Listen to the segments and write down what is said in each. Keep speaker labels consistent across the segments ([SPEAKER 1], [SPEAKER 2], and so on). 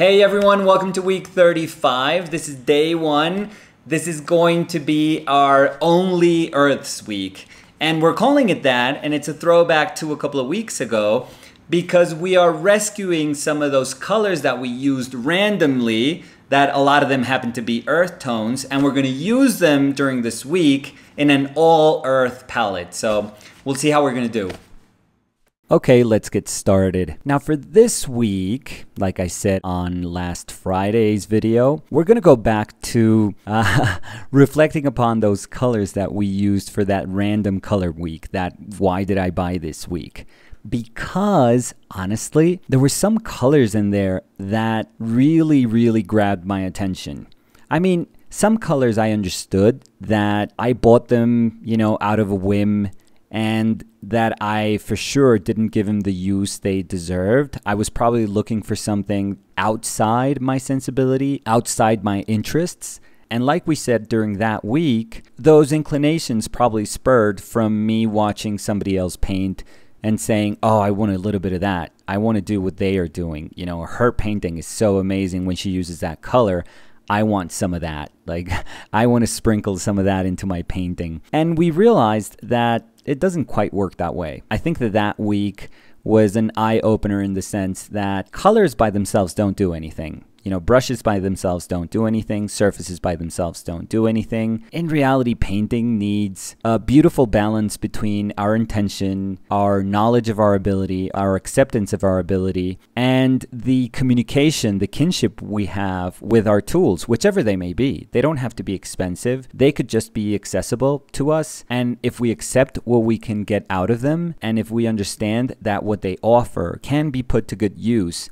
[SPEAKER 1] Hey everyone, welcome to week 35. This is day one. This is going to be our Only Earths week. And we're calling it that, and it's a throwback to a couple of weeks ago because we are rescuing some of those colors that we used randomly, that a lot of them happen to be earth tones, and we're gonna use them during this week in an all earth palette. So we'll see how we're gonna do. Okay, let's get started. Now for this week, like I said on last Friday's video, we're gonna go back to uh, reflecting upon those colors that we used for that random color week, that why did I buy this week? Because honestly, there were some colors in there that really, really grabbed my attention. I mean, some colors I understood that I bought them, you know, out of a whim and that I for sure didn't give him the use they deserved. I was probably looking for something outside my sensibility, outside my interests. And like we said during that week, those inclinations probably spurred from me watching somebody else paint and saying, Oh, I want a little bit of that. I want to do what they are doing. You know, her painting is so amazing when she uses that color. I want some of that. Like, I want to sprinkle some of that into my painting. And we realized that it doesn't quite work that way. I think that that week was an eye opener in the sense that colors by themselves don't do anything. You know, brushes by themselves don't do anything, surfaces by themselves don't do anything. In reality, painting needs a beautiful balance between our intention, our knowledge of our ability, our acceptance of our ability, and the communication, the kinship we have with our tools, whichever they may be. They don't have to be expensive, they could just be accessible to us. And if we accept what we can get out of them, and if we understand that what they offer can be put to good use,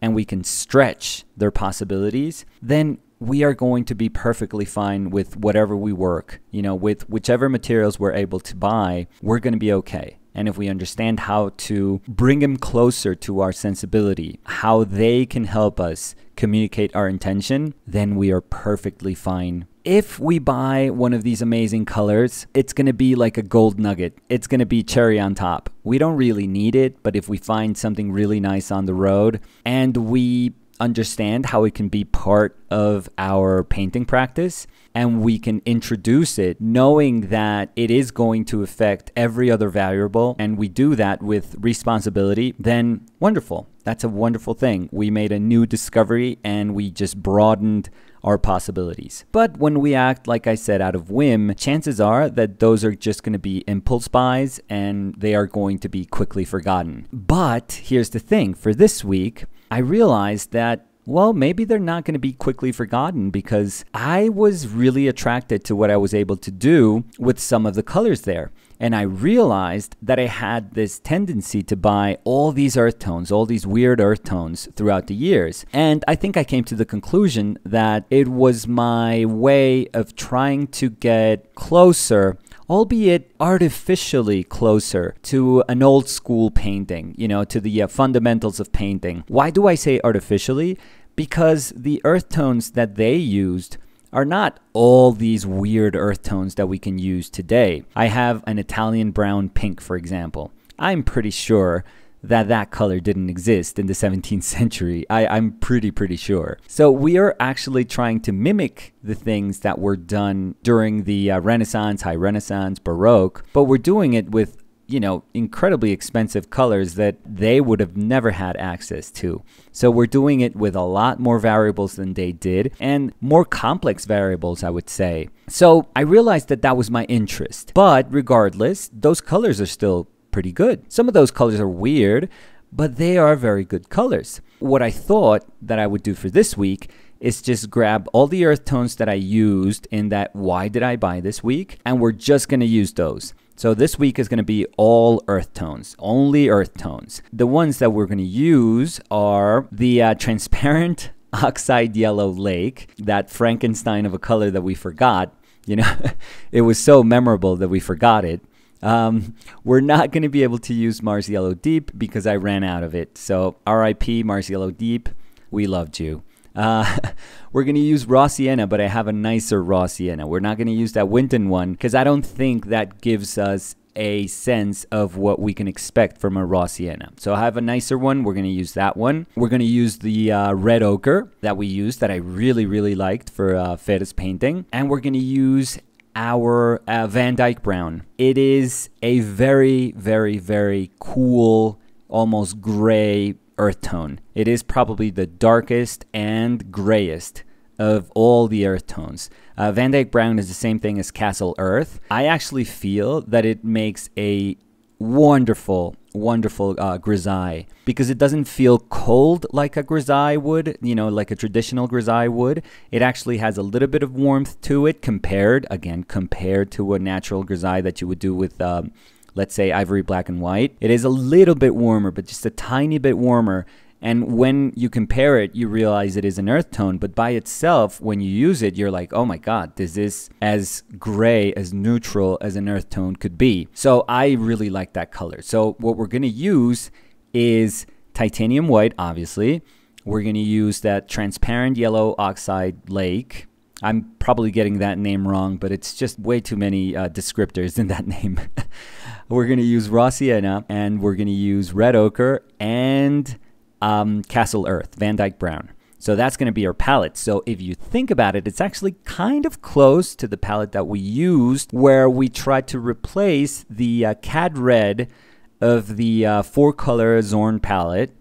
[SPEAKER 1] and we can stretch their possibilities, then we are going to be perfectly fine with whatever we work, you know, with whichever materials we're able to buy, we're going to be okay and if we understand how to bring them closer to our sensibility, how they can help us communicate our intention, then we are perfectly fine. If we buy one of these amazing colors, it's gonna be like a gold nugget. It's gonna be cherry on top. We don't really need it, but if we find something really nice on the road and we understand how it can be part of our painting practice and we can introduce it knowing that it is going to affect every other variable and we do that with responsibility, then wonderful. That's a wonderful thing. We made a new discovery and we just broadened our possibilities. But when we act, like I said, out of whim, chances are that those are just going to be impulse buys and they are going to be quickly forgotten. But here's the thing for this week, I realized that well, maybe they're not going to be quickly forgotten because I was really attracted to what I was able to do with some of the colors there. And I realized that I had this tendency to buy all these earth tones, all these weird earth tones throughout the years. And I think I came to the conclusion that it was my way of trying to get closer albeit artificially closer to an old school painting, you know, to the uh, fundamentals of painting. Why do I say artificially? Because the earth tones that they used are not all these weird earth tones that we can use today. I have an Italian brown pink, for example. I'm pretty sure that that color didn't exist in the 17th century. I, I'm pretty, pretty sure. So we are actually trying to mimic the things that were done during the uh, Renaissance, High Renaissance, Baroque, but we're doing it with you know, incredibly expensive colors that they would have never had access to. So we're doing it with a lot more variables than they did and more complex variables, I would say. So I realized that that was my interest. But regardless, those colors are still pretty good. Some of those colors are weird, but they are very good colors. What I thought that I would do for this week is just grab all the earth tones that I used in that why did I buy this week, and we're just gonna use those. So this week is gonna be all earth tones, only earth tones. The ones that we're gonna use are the uh, transparent oxide yellow lake, that Frankenstein of a color that we forgot. You know, it was so memorable that we forgot it. Um, we're not going to be able to use Mars Yellow Deep because I ran out of it. So RIP Mars Yellow Deep, we loved you. Uh, we're going to use raw sienna, but I have a nicer raw sienna. We're not going to use that Winton one because I don't think that gives us a sense of what we can expect from a raw sienna. So I have a nicer one. We're going to use that one. We're going to use the uh, red ochre that we used that I really, really liked for uh, Fede's painting. And we're going to use our uh, Van Dyke Brown. It is a very, very, very cool, almost gray earth tone. It is probably the darkest and grayest of all the earth tones. Uh, Van Dyke Brown is the same thing as Castle Earth. I actually feel that it makes a wonderful wonderful uh, grisaille because it doesn't feel cold like a grisaille would, you know, like a traditional grisaille would. It actually has a little bit of warmth to it compared, again, compared to a natural grisaille that you would do with. Um, let's say ivory black and white. It is a little bit warmer, but just a tiny bit warmer and when you compare it, you realize it is an earth tone, but by itself, when you use it, you're like, oh my God, this is as gray, as neutral as an earth tone could be. So I really like that color. So what we're gonna use is titanium white, obviously. We're gonna use that transparent yellow oxide lake. I'm probably getting that name wrong, but it's just way too many uh, descriptors in that name. we're gonna use raw sienna and we're gonna use red ochre and um, Castle Earth, Van Dyke Brown. So that's going to be our palette. So if you think about it, it's actually kind of close to the palette that we used where we tried to replace the uh, cad red of the uh, four color Zorn palette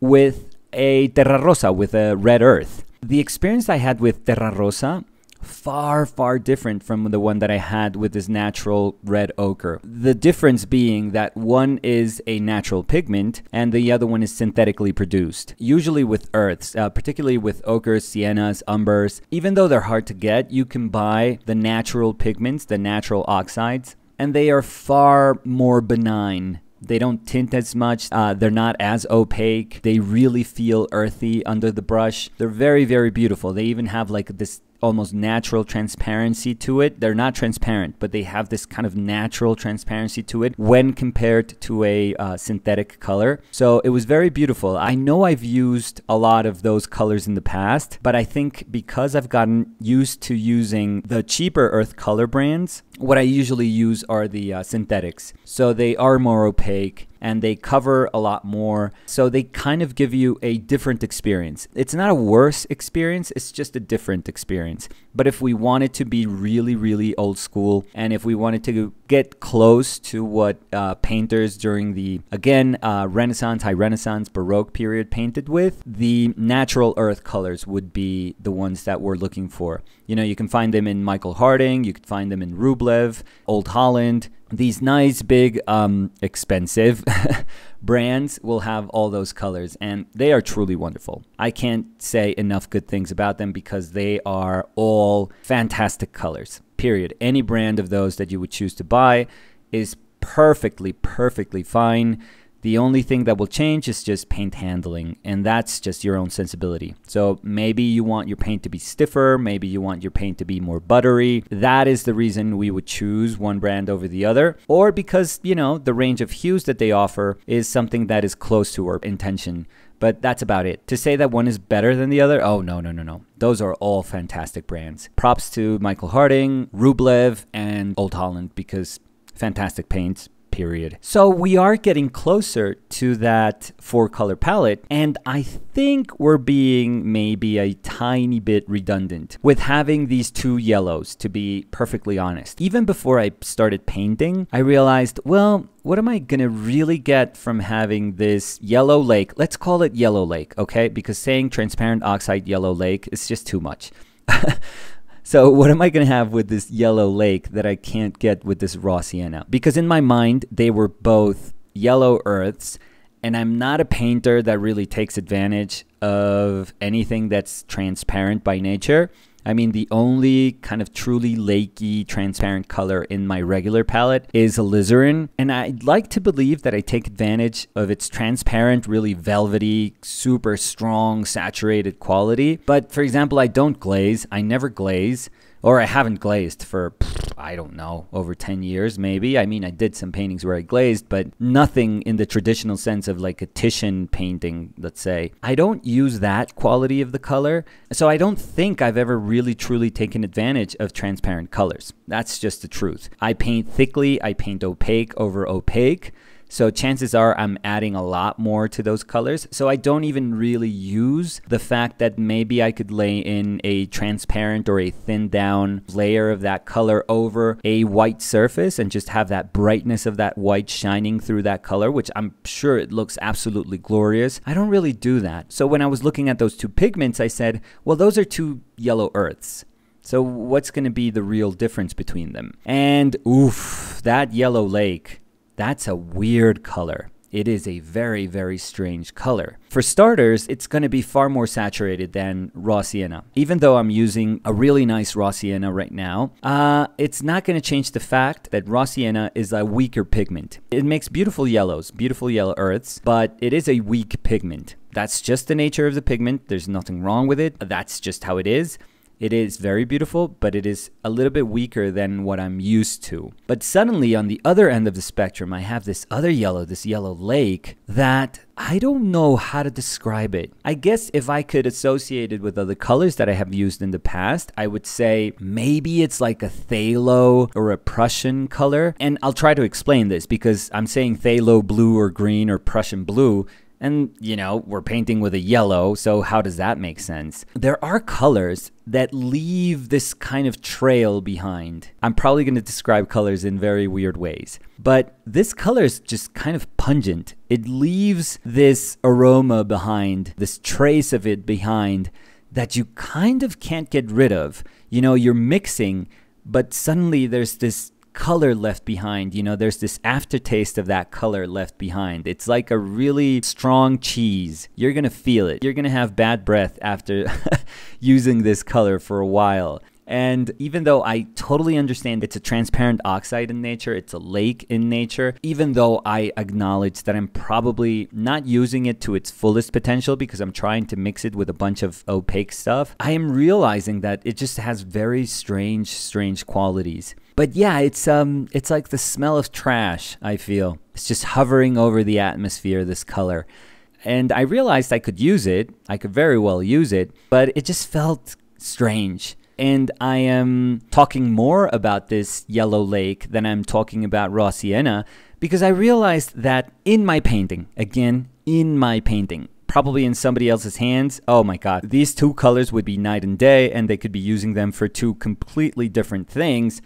[SPEAKER 1] with a terra rosa, with a red earth. The experience I had with terra rosa far, far different from the one that I had with this natural red ochre. The difference being that one is a natural pigment and the other one is synthetically produced. Usually with earths, uh, particularly with ochres, siennas, umbers, even though they're hard to get, you can buy the natural pigments, the natural oxides, and they are far more benign they don't tint as much. Uh, they're not as opaque. They really feel earthy under the brush. They're very, very beautiful. They even have like this almost natural transparency to it. They're not transparent, but they have this kind of natural transparency to it when compared to a uh, synthetic color. So it was very beautiful. I know I've used a lot of those colors in the past, but I think because I've gotten used to using the cheaper earth color brands, what I usually use are the uh, synthetics. So they are more opaque and they cover a lot more. So they kind of give you a different experience. It's not a worse experience, it's just a different experience. But if we wanted to be really, really old school and if we wanted to get close to what uh, painters during the, again, uh, Renaissance, High Renaissance, Baroque period painted with, the natural earth colors would be the ones that we're looking for. You know, you can find them in Michael Harding, you could find them in Rublev, Old Holland. These nice, big, um, expensive brands will have all those colors, and they are truly wonderful. I can't say enough good things about them because they are all fantastic colors period. Any brand of those that you would choose to buy is perfectly, perfectly fine. The only thing that will change is just paint handling, and that's just your own sensibility. So maybe you want your paint to be stiffer, maybe you want your paint to be more buttery. That is the reason we would choose one brand over the other, or because, you know, the range of hues that they offer is something that is close to our intention but that's about it. To say that one is better than the other, oh no, no, no, no. Those are all fantastic brands. Props to Michael Harding, Rublev, and Old Holland because fantastic paints, period. So we are getting closer to that four color palette, and I think we're being maybe a tiny bit redundant with having these two yellows, to be perfectly honest. Even before I started painting, I realized, well, what am I gonna really get from having this yellow lake? Let's call it yellow lake, okay? Because saying transparent oxide yellow lake is just too much. So what am I going to have with this yellow lake that I can't get with this raw sienna? Because in my mind, they were both yellow earths and I'm not a painter that really takes advantage of anything that's transparent by nature. I mean, the only kind of truly lakey, transparent color in my regular palette is alizarin, and I'd like to believe that I take advantage of its transparent, really velvety, super strong, saturated quality. But for example, I don't glaze, I never glaze, or I haven't glazed for I don't know, over 10 years maybe. I mean, I did some paintings where I glazed, but nothing in the traditional sense of like a Titian painting, let's say. I don't use that quality of the color. So I don't think I've ever really truly taken advantage of transparent colors. That's just the truth. I paint thickly, I paint opaque over opaque. So chances are I'm adding a lot more to those colors. So I don't even really use the fact that maybe I could lay in a transparent or a thin down layer of that color over a white surface and just have that brightness of that white shining through that color, which I'm sure it looks absolutely glorious. I don't really do that. So when I was looking at those two pigments, I said, well, those are two yellow earths. So what's going to be the real difference between them? And oof, that yellow lake that's a weird color. It is a very, very strange color. For starters, it's going to be far more saturated than raw sienna. Even though I'm using a really nice raw sienna right now, uh, it's not going to change the fact that raw sienna is a weaker pigment. It makes beautiful yellows, beautiful yellow earths, but it is a weak pigment. That's just the nature of the pigment. There's nothing wrong with it. That's just how it is. It is very beautiful, but it is a little bit weaker than what I'm used to. But suddenly, on the other end of the spectrum, I have this other yellow, this yellow lake that I don't know how to describe it. I guess if I could associate it with other colors that I have used in the past, I would say maybe it's like a phthalo or a Prussian color. And I'll try to explain this because I'm saying phthalo blue or green or Prussian blue and, you know, we're painting with a yellow, so how does that make sense? There are colors that leave this kind of trail behind. I'm probably going to describe colors in very weird ways, but this color is just kind of pungent. It leaves this aroma behind, this trace of it behind that you kind of can't get rid of. You know, you're mixing, but suddenly there's this color left behind. You know, there's this aftertaste of that color left behind. It's like a really strong cheese. You're gonna feel it. You're gonna have bad breath after using this color for a while. And even though I totally understand it's a transparent oxide in nature, it's a lake in nature, even though I acknowledge that I'm probably not using it to its fullest potential because I'm trying to mix it with a bunch of opaque stuff, I am realizing that it just has very strange, strange qualities. But yeah, it's um, it's like the smell of trash. I feel it's just hovering over the atmosphere. This color, and I realized I could use it. I could very well use it, but it just felt strange. And I am talking more about this yellow lake than I'm talking about raw sienna because I realized that in my painting, again, in my painting, probably in somebody else's hands, oh my God, these two colors would be night and day and they could be using them for two completely different things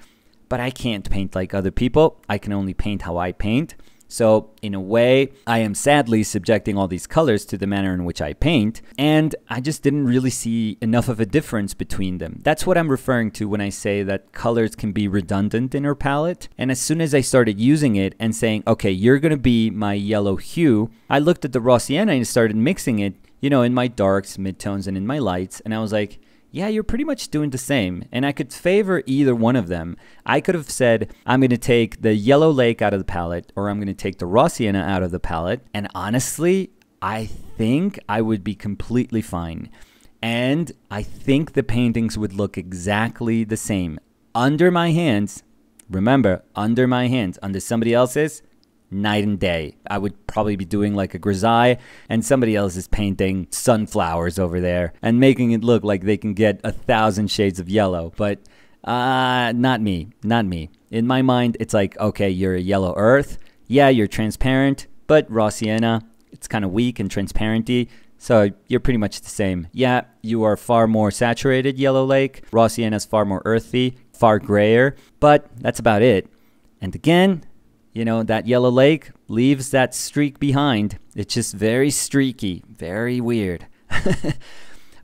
[SPEAKER 1] but I can't paint like other people. I can only paint how I paint. So, in a way, I am sadly subjecting all these colors to the manner in which I paint, and I just didn't really see enough of a difference between them. That's what I'm referring to when I say that colors can be redundant in her palette. And as soon as I started using it and saying, okay, you're gonna be my yellow hue, I looked at the raw sienna and started mixing it, you know, in my darks, midtones, and in my lights, and I was like, yeah, you're pretty much doing the same. And I could favor either one of them. I could have said, I'm going to take the yellow lake out of the palette, or I'm going to take the Rossiana out of the palette. And honestly, I think I would be completely fine. And I think the paintings would look exactly the same. Under my hands, remember, under my hands, under somebody else's, night and day. I would probably be doing like a grisaille, and somebody else is painting sunflowers over there and making it look like they can get a thousand shades of yellow. But uh, not me, not me. In my mind, it's like, okay, you're a yellow earth. Yeah, you're transparent, but raw sienna, it's kind of weak and transparenty. So you're pretty much the same. Yeah, you are far more saturated yellow lake. Raw sienna is far more earthy, far grayer, but that's about it. And again, you know, that yellow lake leaves that streak behind. It's just very streaky, very weird.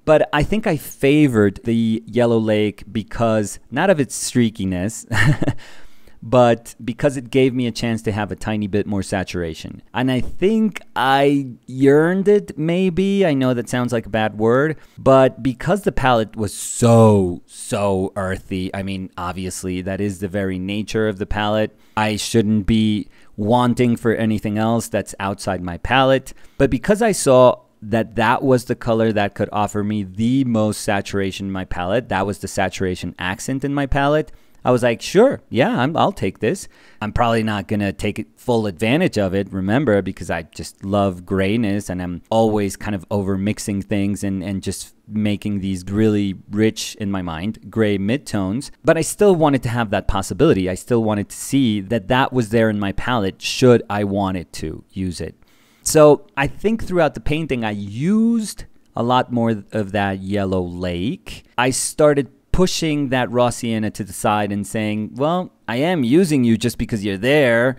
[SPEAKER 1] but I think I favored the yellow lake because not of its streakiness. but because it gave me a chance to have a tiny bit more saturation. And I think I yearned it, maybe. I know that sounds like a bad word, but because the palette was so, so earthy, I mean, obviously, that is the very nature of the palette. I shouldn't be wanting for anything else that's outside my palette. But because I saw that that was the color that could offer me the most saturation in my palette. That was the saturation accent in my palette. I was like, sure, yeah, I'm, I'll take this. I'm probably not going to take full advantage of it, remember, because I just love grayness and I'm always kind of over mixing things and, and just making these really rich, in my mind, gray midtones. But I still wanted to have that possibility. I still wanted to see that that was there in my palette should I want it to use it. So I think throughout the painting, I used a lot more of that yellow lake. I started pushing that Rossiana to the side and saying, well, I am using you just because you're there,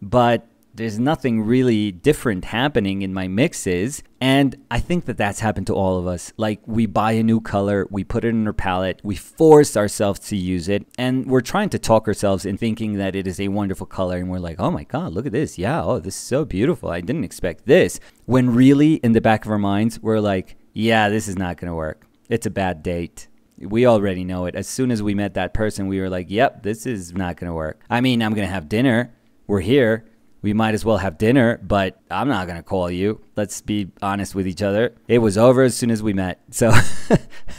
[SPEAKER 1] but there's nothing really different happening in my mixes. And I think that that's happened to all of us. Like, we buy a new color, we put it in our palette, we force ourselves to use it, and we're trying to talk ourselves in thinking that it is a wonderful color. And we're like, oh my God, look at this. Yeah, oh, this is so beautiful. I didn't expect this. When really, in the back of our minds, we're like, yeah, this is not going to work. It's a bad date we already know it. As soon as we met that person, we were like, yep, this is not going to work. I mean, I'm going to have dinner. We're here. We might as well have dinner, but I'm not going to call you. Let's be honest with each other. It was over as soon as we met. So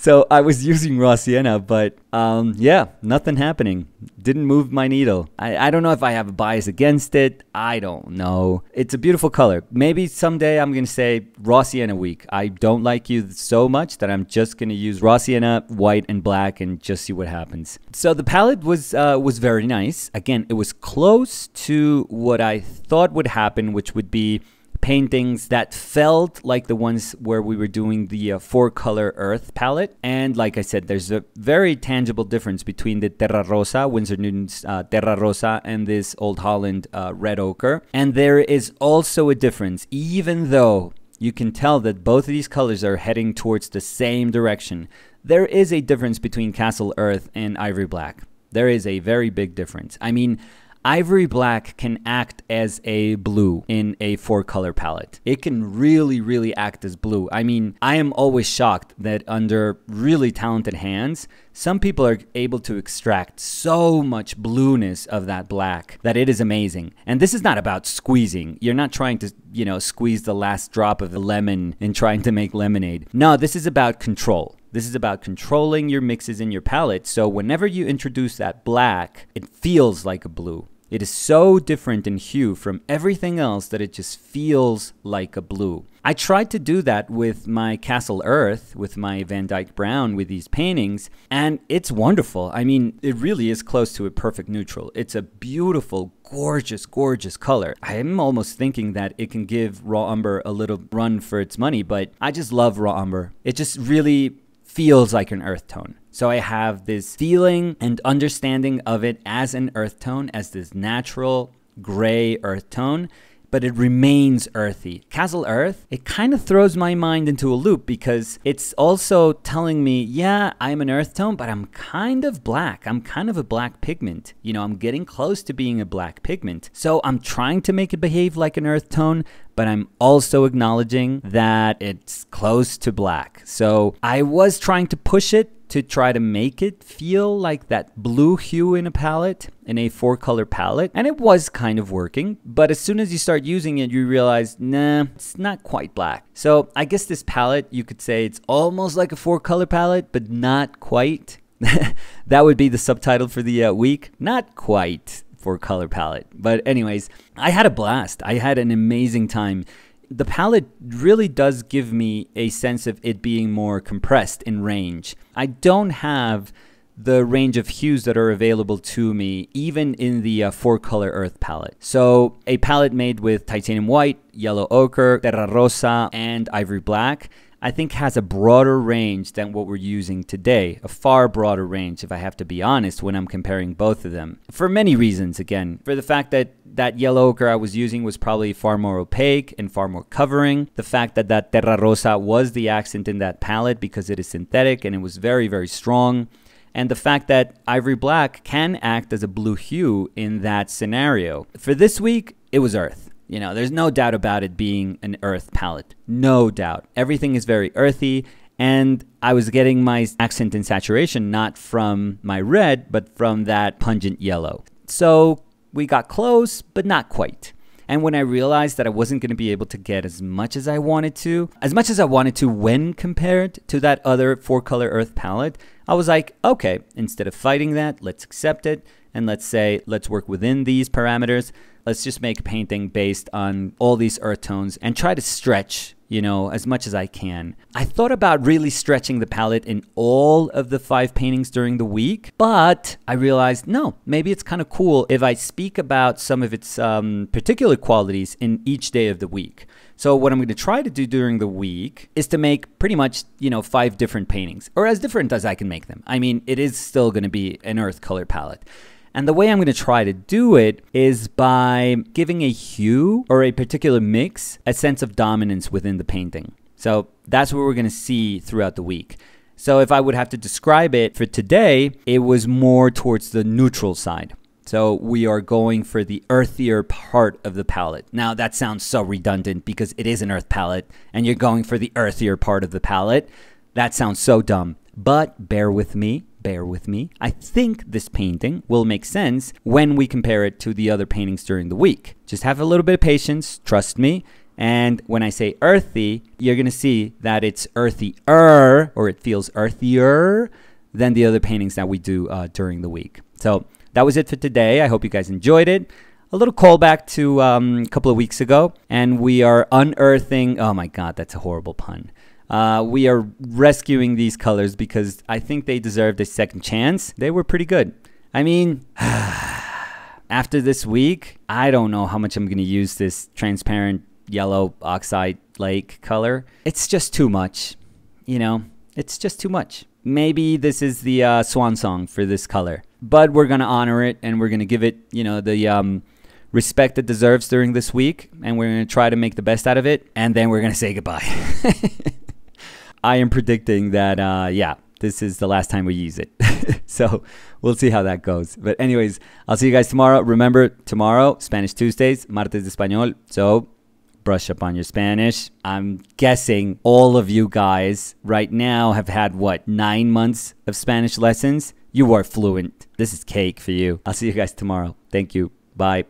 [SPEAKER 1] so I was using raw sienna, but um, yeah, nothing happening. Didn't move my needle. I, I don't know if I have a bias against it. I don't know. It's a beautiful color. Maybe someday I'm going to say raw sienna week. I don't like you so much that I'm just going to use raw sienna, white and black and just see what happens. So the palette was, uh, was very nice. Again, it was close to what I thought would happen, which would be paintings that felt like the ones where we were doing the uh, four color earth palette. And like I said, there's a very tangible difference between the Terra Rosa, Windsor Newton's uh, Terra Rosa, and this Old Holland uh, red ochre. And there is also a difference, even though you can tell that both of these colors are heading towards the same direction. There is a difference between Castle Earth and Ivory Black. There is a very big difference. I mean, Ivory black can act as a blue in a four color palette. It can really, really act as blue. I mean, I am always shocked that under really talented hands, some people are able to extract so much blueness of that black that it is amazing. And this is not about squeezing. You're not trying to, you know, squeeze the last drop of the lemon and trying to make lemonade. No, this is about control. This is about controlling your mixes in your palette. So whenever you introduce that black, it feels like a blue. It is so different in hue from everything else that it just feels like a blue. I tried to do that with my Castle Earth, with my Van Dyke Brown, with these paintings, and it's wonderful. I mean, it really is close to a perfect neutral. It's a beautiful, gorgeous, gorgeous color. I'm almost thinking that it can give raw umber a little run for its money, but I just love raw umber. It just really feels like an earth tone. So I have this feeling and understanding of it as an earth tone, as this natural gray earth tone but it remains earthy. Castle Earth, it kind of throws my mind into a loop because it's also telling me, yeah, I'm an earth tone, but I'm kind of black. I'm kind of a black pigment. You know, I'm getting close to being a black pigment. So I'm trying to make it behave like an earth tone, but I'm also acknowledging that it's close to black. So I was trying to push it to try to make it feel like that blue hue in a palette, in a four color palette. And it was kind of working, but as soon as you start using it, you realize, nah, it's not quite black. So I guess this palette, you could say it's almost like a four color palette, but not quite. that would be the subtitle for the uh, week. Not quite for color palette. But anyways, I had a blast. I had an amazing time the palette really does give me a sense of it being more compressed in range. I don't have the range of hues that are available to me, even in the uh, four color earth palette. So, a palette made with titanium white, yellow ochre, terra rosa, and ivory black I think has a broader range than what we're using today, a far broader range, if I have to be honest, when I'm comparing both of them. For many reasons, again, for the fact that that yellow ochre I was using was probably far more opaque and far more covering. The fact that that Terra Rosa was the accent in that palette because it is synthetic and it was very, very strong and the fact that ivory black can act as a blue hue in that scenario. For this week, it was Earth. You know, there's no doubt about it being an earth palette. No doubt. Everything is very earthy. And I was getting my accent and saturation not from my red, but from that pungent yellow. So we got close, but not quite. And when I realized that I wasn't going to be able to get as much as I wanted to, as much as I wanted to when compared to that other four color earth palette, I was like, okay, instead of fighting that, let's accept it. And let's say, let's work within these parameters let's just make a painting based on all these earth tones and try to stretch you know, as much as I can. I thought about really stretching the palette in all of the five paintings during the week, but I realized no, maybe it's kind of cool if I speak about some of its um, particular qualities in each day of the week. So what I'm going to try to do during the week is to make pretty much, you know, five different paintings or as different as I can make them. I mean, it is still going to be an earth color palette. And the way I'm going to try to do it is by giving a hue or a particular mix a sense of dominance within the painting. So that's what we're going to see throughout the week. So if I would have to describe it for today, it was more towards the neutral side. So we are going for the earthier part of the palette. Now that sounds so redundant because it is an earth palette and you're going for the earthier part of the palette. That sounds so dumb, but bear with me bear with me. I think this painting will make sense when we compare it to the other paintings during the week. Just have a little bit of patience, trust me. And when I say earthy, you're gonna see that it's earthier or it feels earthier than the other paintings that we do uh, during the week. So that was it for today. I hope you guys enjoyed it. A little callback to um, a couple of weeks ago, and we are unearthing. Oh my God, that's a horrible pun. Uh, we are rescuing these colors because I think they deserved a second chance. They were pretty good. I mean, after this week, I don't know how much I'm going to use this transparent yellow oxide lake color. It's just too much, you know? It's just too much. Maybe this is the uh, swan song for this color, but we're going to honor it and we're going to give it, you know, the um, respect it deserves during this week and we're going to try to make the best out of it and then we're going to say goodbye. I am predicting that, uh, yeah, this is the last time we use it. so we'll see how that goes. But, anyways, I'll see you guys tomorrow. Remember, tomorrow, Spanish Tuesdays, Martes de Español. So brush up on your Spanish. I'm guessing all of you guys right now have had what, nine months of Spanish lessons? You are fluent. This is cake for you. I'll see you guys tomorrow. Thank you. Bye.